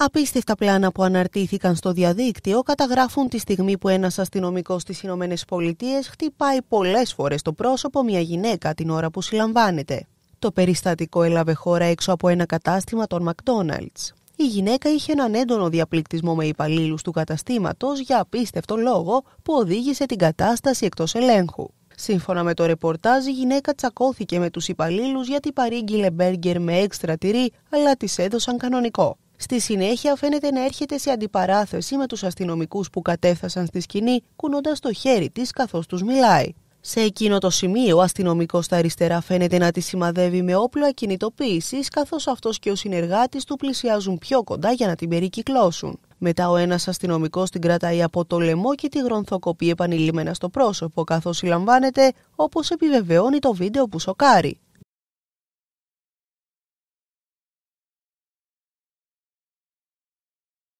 Απίστευτα πλάνα που αναρτήθηκαν στο διαδίκτυο καταγράφουν τη στιγμή που ένας αστυνομικός στις Ηνωμένες Πολιτείες χτυπάει πολλές φορές το πρόσωπο μια γυναίκα την ώρα που συλλαμβάνεται. Το περιστατικό έλαβε χώρα έξω από ένα κατάστημα των McDonald's. Η γυναίκα είχε έναν έντονο διαπληκτισμό με υπαλλήλους του καταστήματος για απίστευτο λόγο που οδήγησε την κατάσταση εκτός ελέγχου. Σύμφωνα με το ρεπορτάζ, η γυναίκα τσακώθηκε με τους υπαλλήλους γιατί παρήγγειλε μπέργκερ με έξτρα τυρί, αλλά της έδωσαν κανονικό. Στη συνέχεια φαίνεται να έρχεται σε αντιπαράθεση με τους αστυνομικούς που κατέφθασαν στη σκηνή κουνώντας το χέρι της καθώς τους μιλάει. Σε εκείνο το σημείο, ο αστυνομικός στα αριστερά φαίνεται να τη σημαδεύει με όπλο ακινητοποίηση, καθώς αυτός και ο συνεργάτης του πλησιάζουν πιο κοντά για να την περικυκλώσουν. Μετά ο ένας αστυνομικός την κρατάει από το λαιμό και τη γρονθοκοπεί επανειλημμένα στο πρόσωπο, καθώς συλλαμβάνεται, όπως επιβεβαιώνει το βίντεο που σοκάρει.